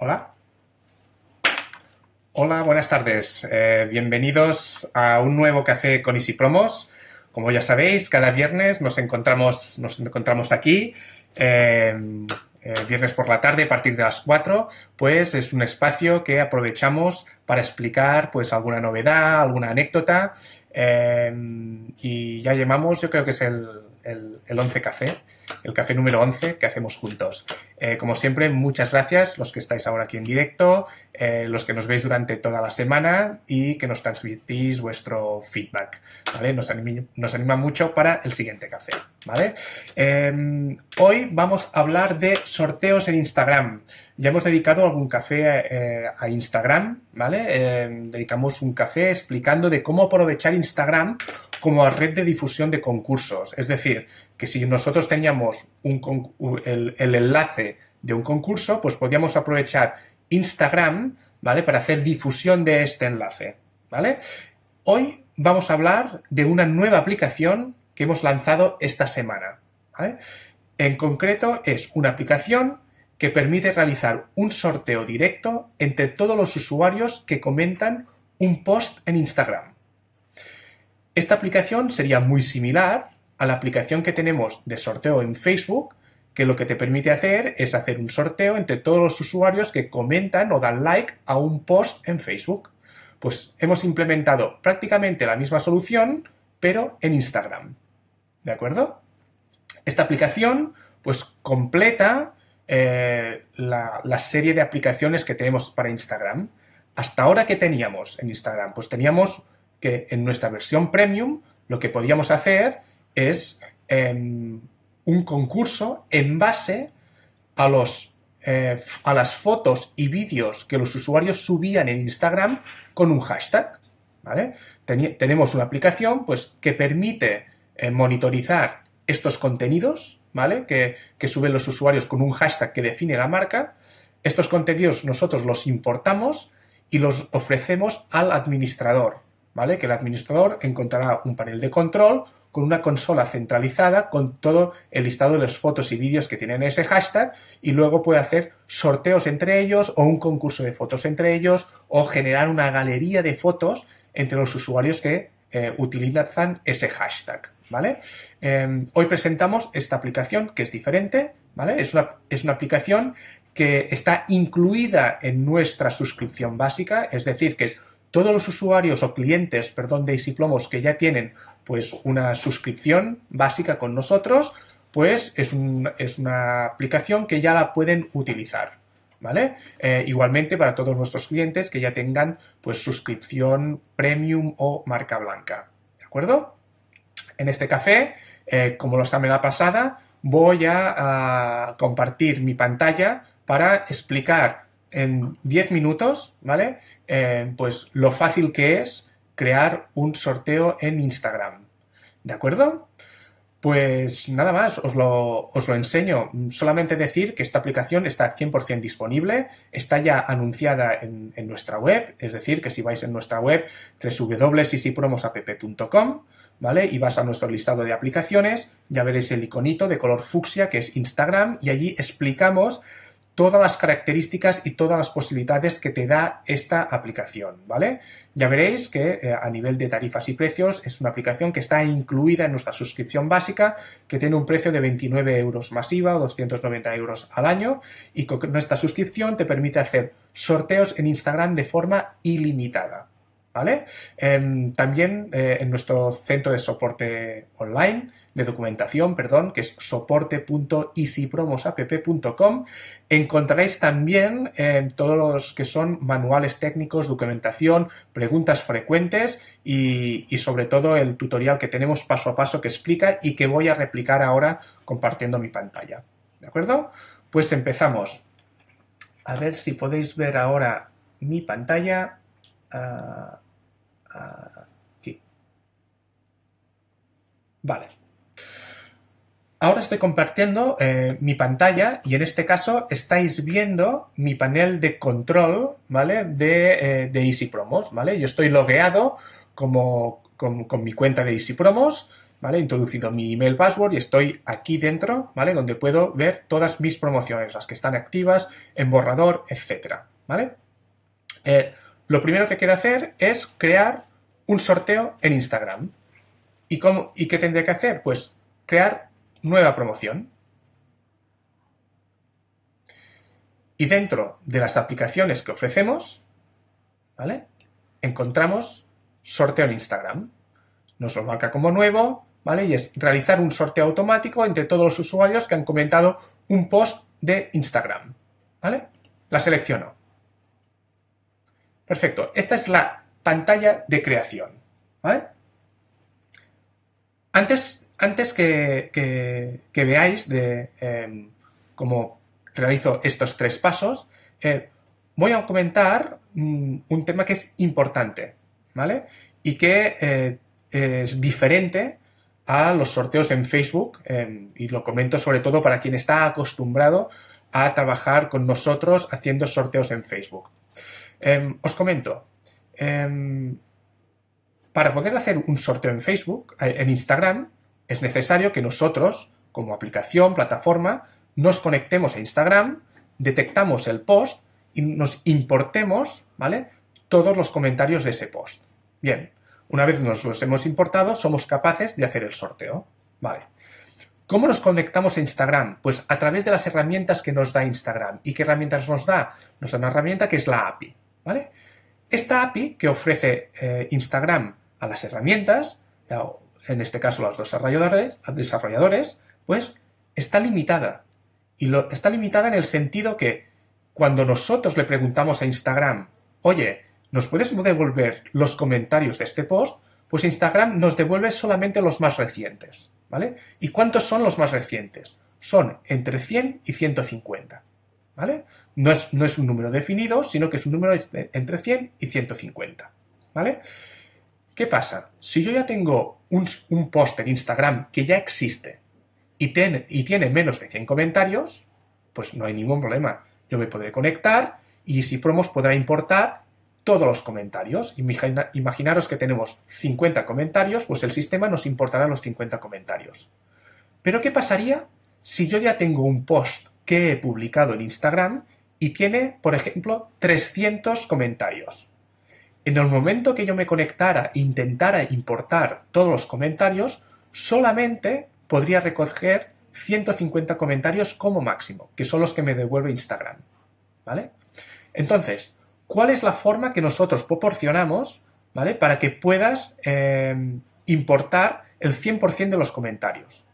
Hola. Hola, buenas tardes. Eh, bienvenidos a un nuevo café con Easy Promos. Como ya sabéis, cada viernes nos encontramos, nos encontramos aquí. Eh, eh, viernes por la tarde a partir de las 4, pues es un espacio que aprovechamos para explicar pues alguna novedad, alguna anécdota y ya llamamos, yo creo que es el, el 11 café el café número 11 que hacemos juntos. Eh, como siempre, muchas gracias los que estáis ahora aquí en directo, eh, los que nos veis durante toda la semana y que nos transmitís vuestro feedback. nos anima mucho para el siguiente café. ¿Vale? Em, hoy vamos a hablar de sorteos en Instagram. Ya hemos dedicado algún café eh, a, Instagram, ¿vale? Em, dedicamos un café explicando de cómo aprovechar Instagram como red de difusión de concursos. Es decir, que si nosotros teníamos el, enlace de un concurso, pues podíamos aprovechar Instagram, ¿vale? Para hacer difusión de este enlace, ¿vale? Hoy vamos a hablar de una nueva aplicación que hemos lanzado esta semana. En concreto, es una aplicación que permite realizar un sorteo directo entre todos los usuarios que comentan un post en Instagram. Esta aplicación sería muy similar a la aplicación que tenemos de sorteo en Facebook, que lo que te permite hacer es hacer un sorteo entre todos los usuarios que comentan o dan like a un post en Facebook. Pues hemos implementado prácticamente la misma solución, pero en Instagram. ¿De acuerdo? Esta aplicación, pues, completa eh, la, serie de aplicaciones que tenemos para Instagram. Hasta ahora, ¿qué teníamos en Instagram? Pues teníamos que en nuestra versión premium lo que podíamos hacer es em, un concurso en base a, los, eh, a las fotos y vídeos que los usuarios subían en Instagram con un hashtag. ¿vale? tenemos una aplicación pues, que permite eh, monitorizar estos contenidos, ¿vale? Que, suben los usuarios con un hashtag que define la marca. Estos contenidos nosotros los importamos y los ofrecemos al administrador, ¿vale? Que el administrador encontrará un panel de control con una consola centralizada con todo el listado de las fotos y vídeos que tienen ese hashtag y luego puede hacer sorteos entre ellos o un concurso de fotos entre ellos o generar una galería de fotos entre los usuarios que eh, utilizan ese hashtag. ¿vale? Em, hoy presentamos esta aplicación que es diferente, ¿vale? Es una, aplicación que está incluida en nuestra suscripción básica, es decir, que todos los usuarios o clientes, perdón, de Isiplomos que ya tienen pues una suscripción básica con nosotros, pues es, una aplicación que ya la pueden utilizar, ¿vale? Eh, igualmente para todos nuestros clientes que ya tengan pues suscripción premium o marca blanca, ¿de acuerdo? En este café, eh, como lo saben la pasada, voy a, compartir mi pantalla para explicar en 10 minutos, ¿vale? Eh, pues lo fácil que es crear un sorteo en Instagram. ¿De acuerdo? Pues nada más, os lo, enseño. Solamente decir que esta aplicación está 100% disponible, está ya anunciada en, en, nuestra web, es decir, que si vais en nuestra web www.sisipromosapp.com ¿vale? Y vas a nuestro listado de aplicaciones, ya veréis el iconito de color fucsia que es Instagram y allí explicamos todas las características y todas las posibilidades que te da esta aplicación, ¿vale? Ya veréis que eh, a nivel de tarifas y precios es una aplicación que está incluida en nuestra suscripción básica, que tiene un precio de 29 euros masiva o 290 euros al año, y con nuestra suscripción te permite hacer sorteos en Instagram de forma ilimitada. ¿vale? Em, también eh, en nuestro centro de soporte online, de documentación, perdón, que es soporte.easypromosapp.com, encontraréis también em, todos los que son manuales técnicos, documentación, preguntas frecuentes y, sobre todo el tutorial que tenemos paso a paso que explica y que voy a replicar ahora compartiendo mi pantalla. ¿De acuerdo? Pues empezamos. A ver si podéis ver ahora mi pantalla. Ah, aquí. Vale. Ahora estoy compartiendo eh, mi pantalla y en este caso estáis viendo mi panel de control, ¿vale? De, eh, Easy Promos, ¿vale? Yo estoy logueado como, con, mi cuenta de Easy Promos, ¿vale? He introducido mi email password y estoy aquí dentro, ¿vale? Donde puedo ver todas mis promociones, las que están activas, en borrador, etcétera, ¿vale? Eh, lo primero que quiero hacer es crear un sorteo en Instagram. ¿Y, ¿Y qué tendré que hacer? Pues crear nueva promoción. Y dentro de las aplicaciones que ofrecemos, ¿vale? Encontramos sorteo en Instagram. Nos lo marca como nuevo, ¿vale? Y es realizar un sorteo automático entre todos los usuarios que han comentado un post de Instagram, ¿vale? La selecciono. Perfecto. Esta es la pantalla de creación. ¿vale? Antes, antes que, veáis de, em, cómo realizo estos tres pasos, eh, voy a comentar mm, un tema que es importante, ¿vale? Y que eh, es diferente a los sorteos en Facebook, em, y lo comento sobre todo para quien está acostumbrado a trabajar con nosotros haciendo sorteos en Facebook. Em, os comento, em, para poder hacer un sorteo en Facebook, eh, en Instagram, es necesario que nosotros, como aplicación, plataforma, nos conectemos a Instagram, detectamos el post y nos importemos, ¿vale? Todos los comentarios de ese post. Bien, una vez nos los hemos importado, somos capaces de hacer el sorteo, ¿vale? ¿Cómo nos conectamos a Instagram? Pues a través de las herramientas que nos da Instagram. ¿Y qué herramientas nos da? Nos da una herramienta que es la API. ¿vale? Esta API que ofrece eh, Instagram a las herramientas, en este caso a los desarrolladores, pues está limitada. Y está limitada en el sentido que cuando nosotros le preguntamos a Instagram, oye, ¿nos puedes devolver los comentarios de este post? Pues Instagram nos devuelve solamente los más recientes, ¿vale? ¿Y cuántos son los más recientes? Son entre 100 y 150, ¿vale? No es, no es un número definido, sino que es un número entre 100 y 150. ¿Vale? ¿Qué pasa? Si yo ya tengo un, post en Instagram que ya existe y, y tiene menos de 100 comentarios, pues no hay ningún problema. Yo me podré conectar y si promos podrá importar todos los comentarios. Imagina, imaginaros que tenemos 50 comentarios, pues el sistema nos importará los 50 comentarios. Pero ¿qué pasaría si yo ya tengo un post que he publicado en Instagram y tiene, por ejemplo, 300 comentarios. En el momento que yo me conectara e intentara importar todos los comentarios, solamente podría recoger 150 comentarios como máximo, que son los que me devuelve Instagram. ¿Vale? Entonces, ¿cuál es la forma que nosotros proporcionamos ¿vale? para que puedas em, importar el 100% de los comentarios?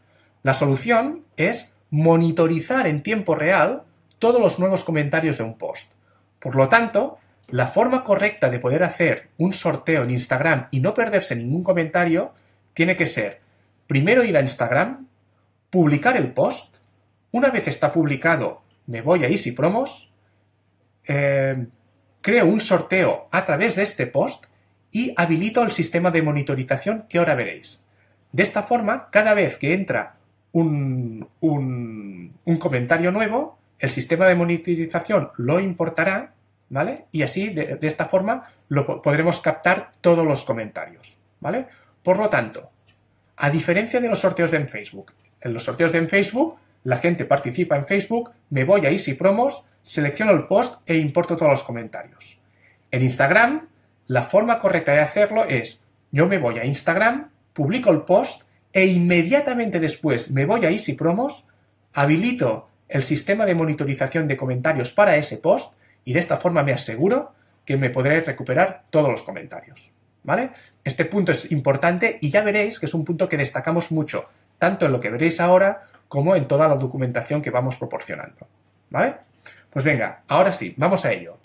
La solución es monitorizar en tiempo real todos los nuevos comentarios de un post. Por lo tanto, la forma correcta de poder hacer un sorteo en Instagram y no perderse ningún comentario tiene que ser primero ir a Instagram, publicar el post, una vez está publicado me voy a Easy Promos, eh, creo un sorteo a través de este post y habilito el sistema de monitorización que ahora veréis. De esta forma, cada vez que entra un comentario nuevo, el sistema de monetización lo importará, ¿vale? Y así, de, esta forma, lo, podremos captar todos los comentarios, ¿vale? Por lo tanto, a diferencia de los sorteos de en Facebook, en los sorteos de en Facebook, la gente participa en Facebook, me voy a Easy Promos, selecciono el post e importo todos los comentarios. En Instagram, la forma correcta de hacerlo es, yo me voy a Instagram, publico el post e inmediatamente después me voy a Easy Promos, habilito el sistema de monitorización de comentarios para ese post y de esta forma me aseguro que me podré recuperar todos los comentarios. ¿Vale? Este punto es importante y ya veréis que es un punto que destacamos mucho, tanto en lo que veréis ahora como en toda la documentación que vamos proporcionando. ¿Vale? Pues venga, ahora sí, vamos a ello.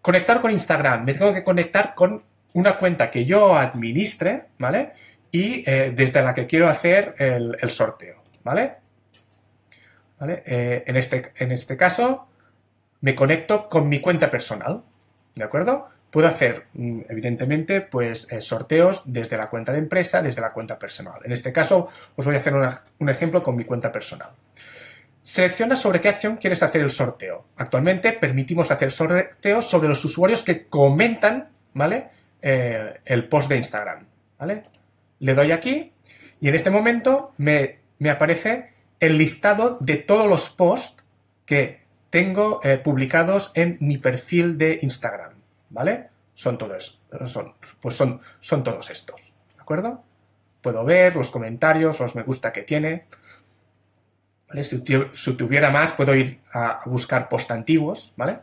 Conectar con Instagram. Me tengo que conectar con una cuenta que yo administre, ¿vale? Y eh, desde la que quiero hacer el, el sorteo, ¿vale? Eh, en, este, en este caso, me conecto con mi cuenta personal, ¿de acuerdo? Puedo hacer, mm, evidentemente, pues eh, sorteos desde la cuenta de empresa, desde la cuenta personal. En este caso, os voy a hacer un ejemplo con mi cuenta personal. Selecciona sobre qué acción quieres hacer el sorteo. Actualmente permitimos hacer sorteos sobre los usuarios que comentan, ¿vale? Eh, el post de Instagram, ¿vale? Le doy aquí y en este momento me, me aparece el listado de todos los posts que tengo eh, publicados en mi perfil de Instagram, ¿vale? Son todos, son, pues son, son todos estos, ¿de acuerdo? Puedo ver los comentarios, los me gusta que tiene. Si, tuviera más, puedo ir a, buscar post antiguos, ¿vale?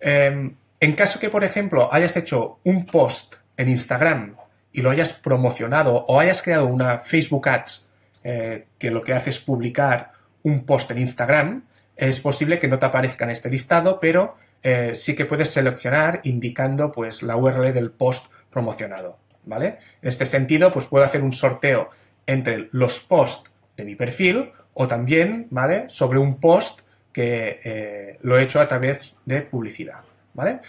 Em, en caso que, por ejemplo, hayas hecho un post en Instagram y lo hayas promocionado o hayas creado una Facebook Ads eh, que lo que hace es publicar un post en Instagram, es posible que no te aparezca en este listado, pero eh, sí que puedes seleccionar indicando pues, la URL del post promocionado. ¿vale? En este sentido, pues puedo hacer un sorteo entre los posts de mi perfil o también ¿vale? sobre un post que eh, lo he hecho a través de publicidad. ¿vale?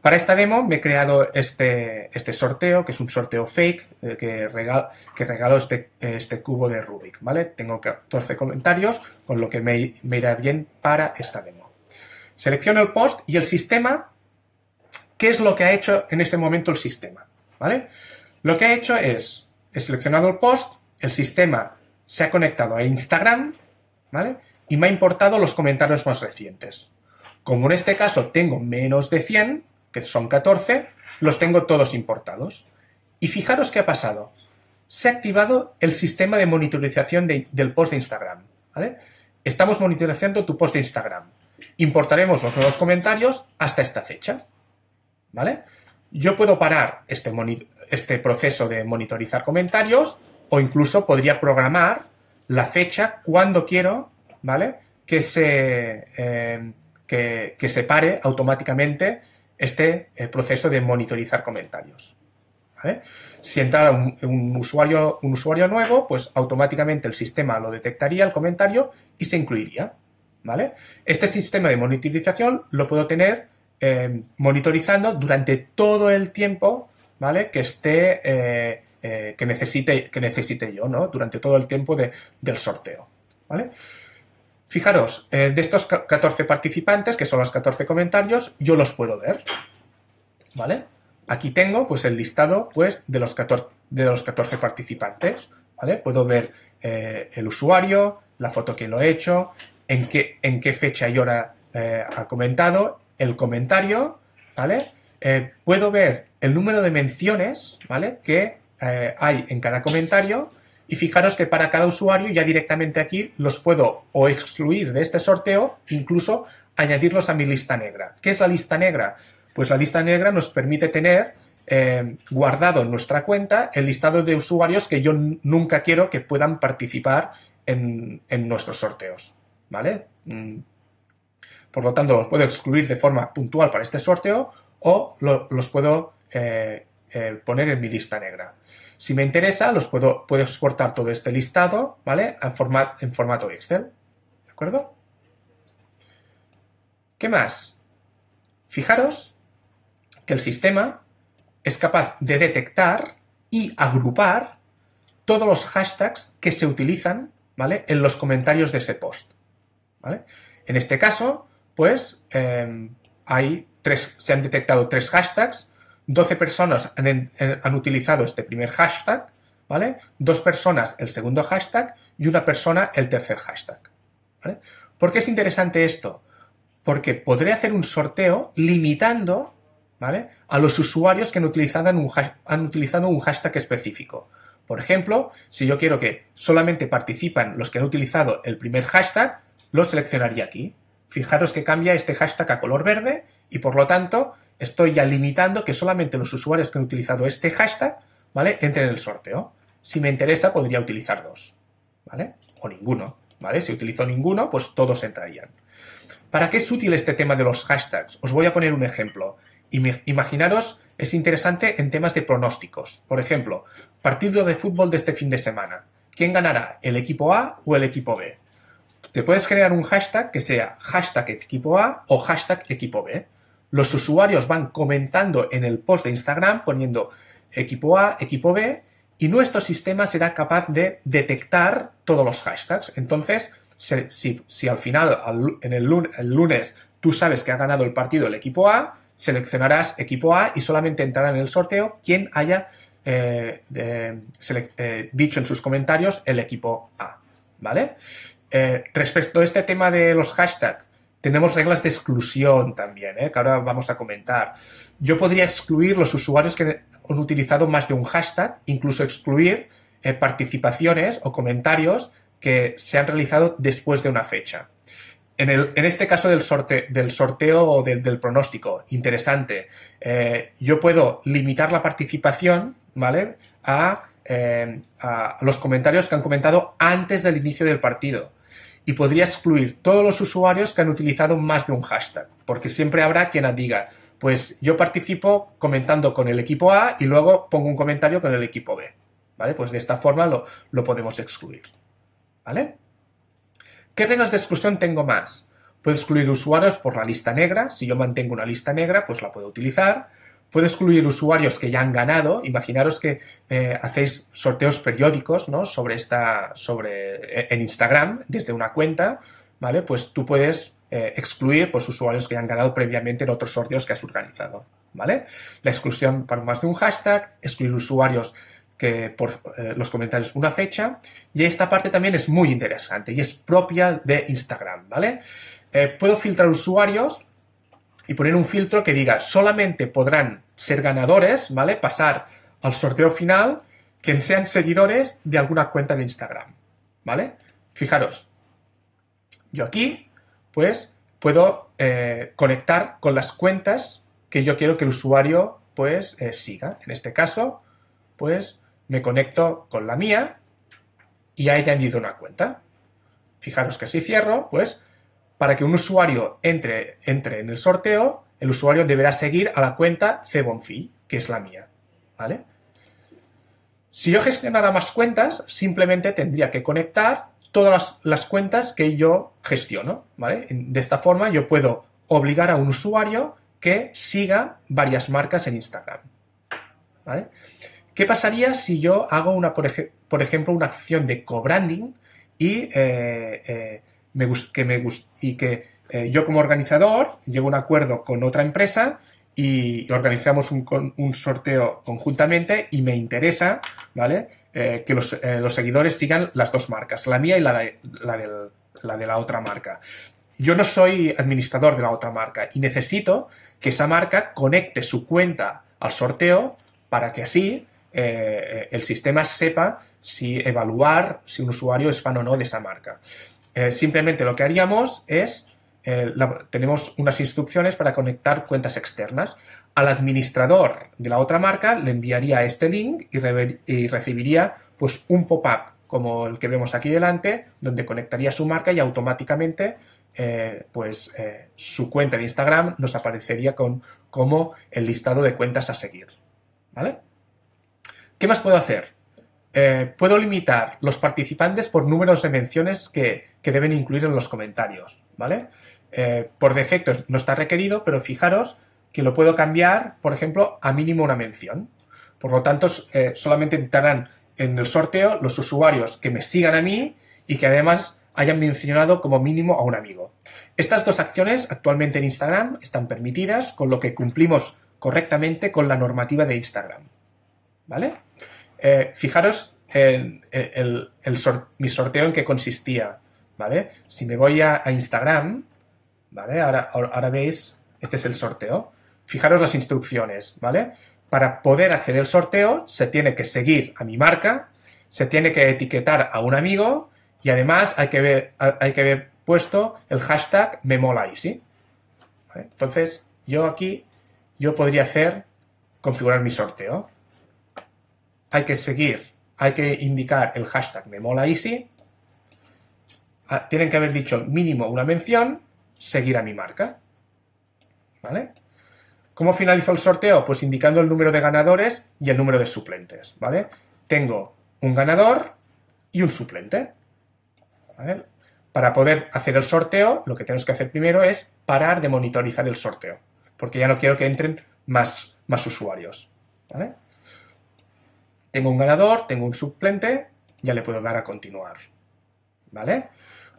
Para esta demo me he creado este, este sorteo, que es un sorteo fake, eh, que, regalo, este, este, cubo de Rubik, ¿vale? Tengo 14 comentarios, con lo que me, irá bien para esta demo. Selecciono el post y el sistema, ¿qué es lo que ha hecho en ese momento el sistema? ¿Vale? Lo que ha hecho es, he seleccionado el post, el sistema se ha conectado a Instagram, Y me ha importado los comentarios más recientes. Como en este caso tengo menos de 100, que son 14, los tengo todos importados. Y fijaros qué ha pasado. Se ha activado el sistema de monitorización del post de Instagram. Estamos monitorizando tu post de Instagram. Importaremos los nuevos comentarios hasta esta fecha. Yo puedo parar este, este, proceso de monitorizar comentarios o incluso podría programar la fecha cuando quiero, ¿vale? Que se... Eh, que, separe automáticamente este eh, proceso de monitorizar comentarios. Si entrara un, usuario, un usuario nuevo, pues automáticamente el sistema lo detectaría, el comentario, y se incluiría. ¿vale? Este sistema de monitorización lo puedo tener eh, monitorizando durante todo el tiempo ¿vale? que esté eh, que necesite que necesite yo ¿no? durante todo el tiempo del sorteo ¿vale? Fijaros, eh, de estos 14 participantes, que son los 14 comentarios, yo los puedo ver. ¿Vale? Aquí tengo pues el listado pues, de, los 14, de los 14 participantes. ¿Vale? Puedo ver eh, el usuario, la foto que lo he hecho, en qué, en qué fecha y hora eh, ha comentado, el comentario, ¿vale? puedo ver el número de menciones, ¿vale? Que hay en cada comentario y fijaros que para cada usuario ya directamente aquí los puedo o excluir de este sorteo, incluso añadirlos a mi lista negra. ¿Qué es la lista negra? Pues la lista negra nos permite tener eh, guardado en nuestra cuenta el listado de usuarios que yo nunca quiero que puedan participar en, nuestros sorteos. ¿Vale? Mm. Por lo tanto, los puedo excluir de forma puntual para este sorteo o los puedo eh, eh, poner en mi lista negra. Si me interesa, los puedo, puedo exportar todo este listado, ¿vale? En, en formato Excel, ¿de acuerdo? ¿Qué más? Fijaros que el sistema es capaz de detectar y agrupar todos los hashtags que se utilizan, ¿vale? En los comentarios de ese post, ¿vale? En este caso, pues, eh, hay tres, se han detectado tres hashtags, 12 personas han, utilizado este primer hashtag, ¿vale? Dos personas el segundo hashtag y una persona el tercer hashtag. ¿vale? ¿Por qué es interesante esto? Porque podré hacer un sorteo limitando ¿vale? a los usuarios que han utilizado, un han utilizado un hashtag específico. Por ejemplo, si yo quiero que solamente participan los que han utilizado el primer hashtag, lo seleccionaría aquí. Fijaros que cambia este hashtag a color verde y por lo tanto estoy ya limitando que solamente los usuarios que han utilizado este hashtag, ¿vale? Entren en el sorteo. Si me interesa, podría utilizar dos, ¿vale? O ninguno, ¿vale? Si utilizo ninguno, pues todos entrarían. ¿Para qué es útil este tema de los hashtags? Os voy a poner un ejemplo. Imaginaros, es interesante en temas de pronósticos. Por ejemplo, partido de fútbol de este fin de semana. ¿Quién ganará? ¿El equipo A o el equipo B? Te puedes generar un hashtag que sea hashtag equipo A o hashtag equipo B los usuarios van comentando en el post de Instagram poniendo equipo A, equipo B, y nuestro sistema será capaz de detectar todos los hashtags. Entonces, si, al final, en el lunes, tú sabes que ha ganado el partido el equipo A, seleccionarás equipo A y solamente entrará en el sorteo quien haya eh, eh, dicho en sus comentarios el equipo A. ¿Vale? Eh, respecto a este tema de los hashtags, tenemos reglas de exclusión también, ¿eh? que ahora vamos a comentar. Yo podría excluir los usuarios que han utilizado más de un hashtag, incluso excluir eh, participaciones o comentarios que se han realizado después de una fecha. En, este caso del, sorteo o del pronóstico, interesante, eh, yo puedo limitar la participación ¿vale? a los comentarios que han comentado antes del inicio del partido y podría excluir todos los usuarios que han utilizado más de un hashtag, porque siempre habrá quien diga, pues yo participo comentando con el equipo A y luego pongo un comentario con el equipo B. ¿Vale? Pues de esta forma lo, lo podemos excluir. ¿Vale? ¿Qué reglas de exclusión tengo más? Puedo excluir usuarios por la lista negra. Si yo mantengo una lista negra, pues la puedo utilizar. Puedo excluir usuarios que ya han ganado. Imaginaros que eh, hacéis sorteos periódicos ¿no? sobre esta, sobre, eh, en Instagram desde una cuenta, ¿vale? Pues tú puedes eh, excluir pues, usuarios que ya han ganado previamente en otros sorteos que has organizado, ¿vale? La exclusión para más de un hashtag, excluir usuarios que por los comentarios una fecha. Y esta parte también es muy interesante y es propia de Instagram, ¿vale? puedo filtrar usuarios y poner un filtro que diga solamente podrán ser ganadores, ¿vale? Pasar al sorteo final quien sean seguidores de alguna cuenta de Instagram, ¿vale? Fijaros, yo aquí, pues, puedo eh, conectar con las cuentas que yo quiero que el usuario, pues, eh, siga. En este caso, pues, me conecto con la mía y ya he añadido una cuenta. Fijaros que si cierro, pues, para que un usuario entre, entre en el sorteo, el usuario deberá seguir a la cuenta Cebonfi, que es la mía. ¿Vale? Si yo gestionara más cuentas, simplemente tendría que conectar todas las, cuentas que yo gestiono, De esta forma yo puedo obligar a un usuario que siga varias marcas en Instagram, ¿Qué pasaría si yo hago una, por, ejemplo, una acción de co-branding y eh, eh, que me y que eh, yo como organizador llego a un acuerdo con otra empresa y organizamos un, sorteo conjuntamente y me interesa, ¿vale? Eh, que eh, los, seguidores sigan las dos marcas, la mía y la de la, de la otra marca. Yo no soy administrador de la otra marca y necesito que esa marca conecte su cuenta al sorteo para que así el sistema sepa si evaluar si un usuario es fan o no de esa marca. Eh, simplemente lo que haríamos es, eh, tenemos unas instrucciones para conectar cuentas externas. Al administrador de la otra marca le enviaría este link y, recibiría pues, un pop-up como el que vemos aquí delante, donde conectaría su marca y automáticamente eh, pues, su cuenta de Instagram nos aparecería con, como el listado de cuentas a seguir. ¿Vale? ¿Qué más puedo hacer? Eh, puedo limitar los participantes por números de menciones que, deben incluir en los comentarios, ¿vale? Eh, por defecto no está requerido, pero fijaros que lo puedo cambiar, por ejemplo, a mínimo una mención. Por lo tanto, eh, solamente entrarán en el sorteo los usuarios que me sigan a mí y que además hayan mencionado como mínimo a un amigo. Estas dos acciones actualmente en Instagram están permitidas, con lo que cumplimos correctamente con la normativa de Instagram. ¿Vale? Eh, fijaros en el, mi sorteo en qué consistía, ¿vale? Si me voy a, Instagram, ¿vale? Ahora, veis, este es el sorteo. Fijaros las instrucciones, ¿vale? Para poder acceder al sorteo se tiene que seguir a mi marca, se tiene que etiquetar a un amigo y además hay que ver, hay que puesto el hashtag me mola Entonces, yo aquí, yo podría hacer configurar mi sorteo hay que seguir, hay que indicar el hashtag me mola Easy, ah, tienen que haber dicho mínimo una mención, seguir a mi marca. ¿Vale? ¿Cómo finalizo el sorteo? Pues indicando el número de ganadores y el número de suplentes, ¿vale? Tengo un ganador y un suplente. Para poder hacer el sorteo, lo que tenemos que hacer primero es parar de monitorizar el sorteo, porque ya no quiero que entren más, más usuarios. ¿vale? Tengo un ganador, tengo un suplente, ya le puedo dar a continuar. ¿Vale?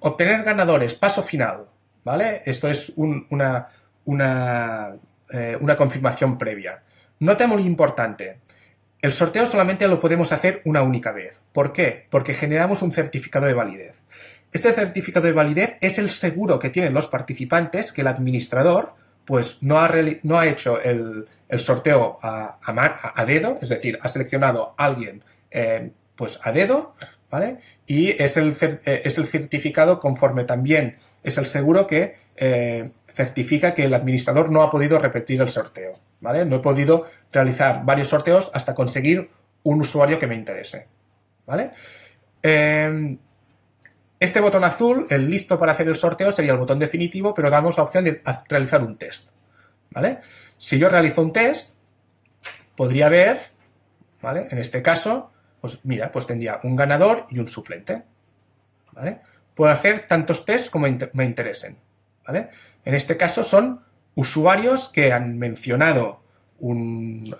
Obtener ganadores, paso final. ¿Vale? Esto es una, una, eh, una confirmación previa. Nota muy importante. El sorteo solamente lo podemos hacer una única vez. ¿Por qué? Porque generamos un certificado de validez. Este certificado de validez es el seguro que tienen los participantes que el administrador pues no ha, no ha hecho el, el sorteo a, dedo, es decir, ha seleccionado a alguien eh, pues a dedo, ¿vale? Y es el, eh, es el certificado conforme también es el seguro que eh, certifica que el administrador no ha podido repetir el sorteo, ¿vale? No he podido realizar varios sorteos hasta conseguir un usuario que me interese, ¿vale? Em, este botón azul, el listo para hacer el sorteo, sería el botón definitivo, pero damos la opción de realizar un test, ¿vale? Si yo realizo un test, podría ver, ¿vale? En este caso, pues mira, pues tendría un ganador y un suplente, ¿vale? Puedo hacer tantos tests como me interesen, ¿vale? En este caso son usuarios que han mencionado un,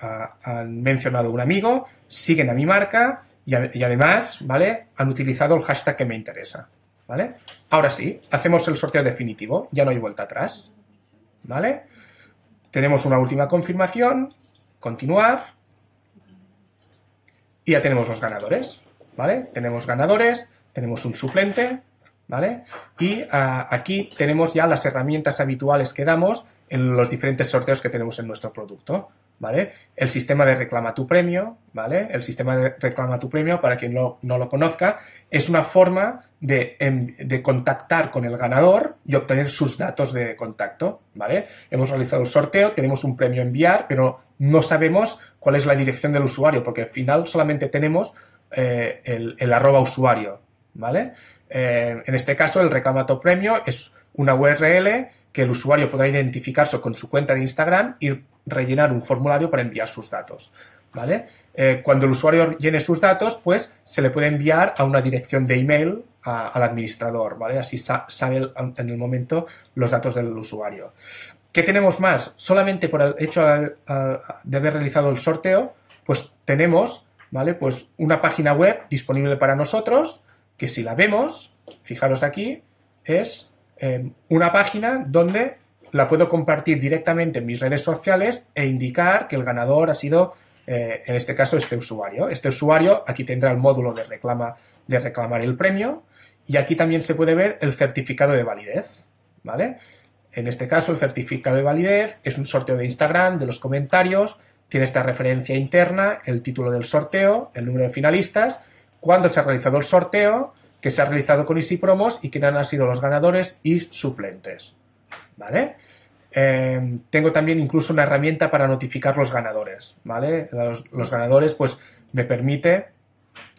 han mencionado un amigo, siguen a mi marca y, y, además, ¿vale? Han utilizado el hashtag que me interesa, ¿vale? Ahora sí, hacemos el sorteo definitivo, ya no hay vuelta atrás, ¿vale? Tenemos una última confirmación, continuar, y ya tenemos los ganadores, ¿vale? Tenemos ganadores, tenemos un suplente, ¿vale? Y ah, aquí tenemos ya las herramientas habituales que damos en los diferentes sorteos que tenemos en nuestro producto. ¿vale? El sistema de reclama tu premio, ¿vale? El sistema de reclama tu premio, para quien no, lo conozca, es una forma em, de, contactar con el ganador y obtener sus datos de contacto, ¿vale? Hemos realizado un sorteo, tenemos un premio a enviar, pero no sabemos cuál es la dirección del usuario, porque al final solamente tenemos eh, el, arroba usuario, ¿vale? Eh, en este caso, el reclama tu premio es una URL que el usuario podrá identificarse con su cuenta de Instagram, ir rellenar un formulario para enviar sus datos. ¿Vale? Eh, cuando el usuario llene sus datos, pues se le puede enviar a una dirección de email al administrador, ¿vale? Así sabe en el momento los datos del usuario. ¿Qué tenemos más? Solamente por el hecho de haber realizado el sorteo, pues tenemos, ¿vale? Pues una página web disponible para nosotros, que si la vemos, fijaros aquí, es eh, una página donde la puedo compartir directamente en mis redes sociales e indicar que el ganador ha sido, eh, en este caso, este usuario. Este usuario aquí tendrá el módulo de, reclama, de reclamar el premio y aquí también se puede ver el certificado de validez, ¿vale? En este caso, el certificado de validez es un sorteo de Instagram, de los comentarios, tiene esta referencia interna, el título del sorteo, el número de finalistas, cuándo se ha realizado el sorteo, que se ha realizado con isi Promos y quiénes han sido los ganadores y suplentes. ¿vale? Em, tengo también incluso una herramienta para notificar los ganadores, ¿vale? Los, ganadores, pues, me permite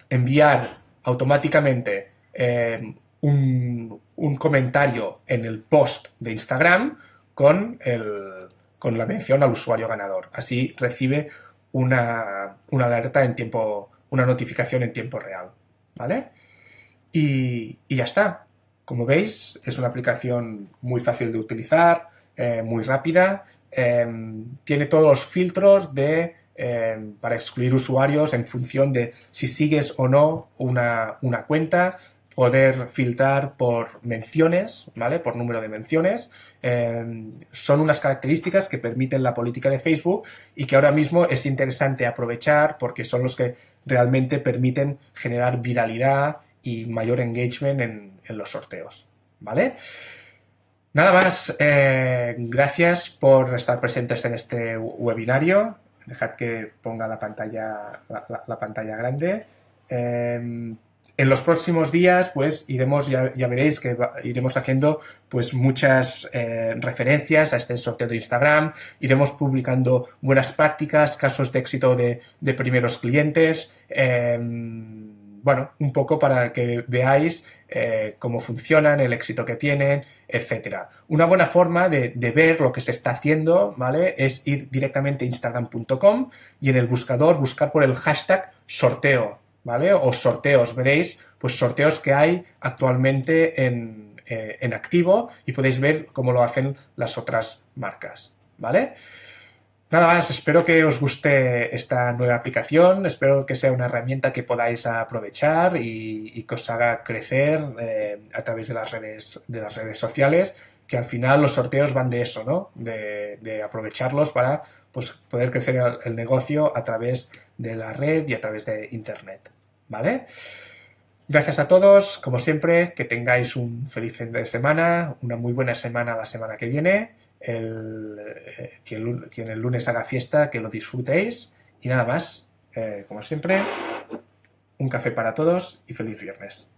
enviar automáticamente em, un, comentario en el post de Instagram con, con la mención al usuario ganador. Así recibe una, alerta en tiempo, una notificación en tiempo real, ¿vale? Y, y ya está. Como veis, es una aplicación muy fácil de utilizar, eh, muy rápida, em, tiene todos los filtros de, em, para excluir usuarios en función de si sigues o no una, cuenta, poder filtrar por menciones, ¿vale? Por número de menciones. Em, son unas características que permiten la política de Facebook y que ahora mismo es interesante aprovechar porque son los que realmente permiten generar viralidad y mayor engagement en, en los sorteos, ¿vale? Nada más, eh, gracias por estar presentes en este webinario. Dejad que ponga la pantalla, la, pantalla grande. Em, en los próximos días, pues iremos, ya, veréis que iremos haciendo pues muchas eh, referencias a este sorteo de Instagram, iremos publicando buenas prácticas, casos de éxito de, primeros clientes. Em, bueno, un poco para que veáis eh, cómo funcionan, el éxito que tienen, etc. Una buena forma de, ver lo que se está haciendo, ¿vale? Es ir directamente a instagram.com y en el buscador buscar por el hashtag sorteo, ¿vale? O sorteos, veréis, pues sorteos que hay actualmente en, eh, en activo y podéis ver cómo lo hacen las otras marcas, ¿vale? Nada más, espero que os guste esta nueva aplicación, espero que sea una herramienta que podáis aprovechar y, que os haga crecer eh, a través de las redes, de las redes sociales, que al final los sorteos van de eso, ¿no? De, aprovecharlos para pues, poder crecer el, negocio a través de la red y a través de internet. ¿Vale? Gracias a todos, como siempre, que tengáis un feliz fin de semana, una muy buena semana la semana que viene el, eh, que, el, lunes haga fiesta, que lo disfrutéis y nada más, eh, como siempre, un café para todos y feliz viernes.